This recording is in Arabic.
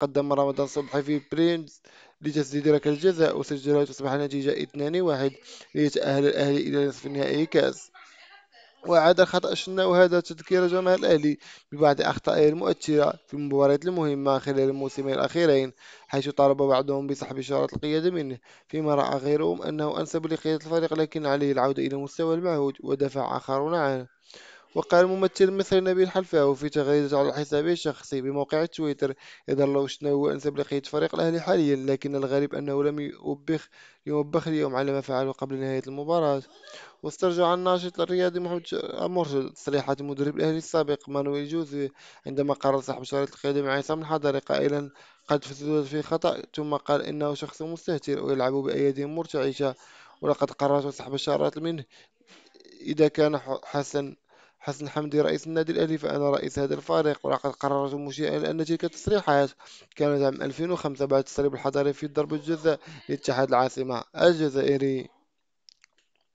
قدم رمضان صبحي في برينز لتسديد ركل الجزاء وسجلها وتصبح النتيجة 2-1 ليتأهل الأهلي إلى نصف نهائي كأس وعاد الخطأ الشناو هذا تذكير جماهير الأهلي ببعض أخطائه المؤثرة في المباريات المهمة خلال الموسمين الأخيرين حيث طالب بعضهم بسحب شارة القيادة منه فيما رأى غيرهم أنه أنسب لقيادة الفريق لكن عليه العودة إلى مستوى المعهود ودفع آخرون عنه وقال ممثل مصري نبيل حلفاوي في تغريدة على حسابه الشخصي بموقع تويتر إذا الله شنو أنسب لقيت فريق الأهلي حاليا لكن الغريب أنه لم يوبخ يوبخ اليوم على ما فعله قبل نهاية المباراة واسترجع الناشط الرياضي محمد مرشد تصريحات مدرب الأهلي السابق مانويل جوزي عندما قرر صاحب شارة القيادة مع عصام الحضري قائلا قد فزت في خطأ ثم قال إنه شخص مستهتر ويلعب بأيادي مرتعشة ولقد قررت سحب الشارات منه إذا كان حسن حسن حمدي رئيس النادي الأهلي فأنا رئيس هذا الفريق ولقد قررت مشيئا أن تلك التصريحات كانت عام 2005 بعد التسريب الحضري في ضربة جزاء لاتحاد العاصمة الجزائري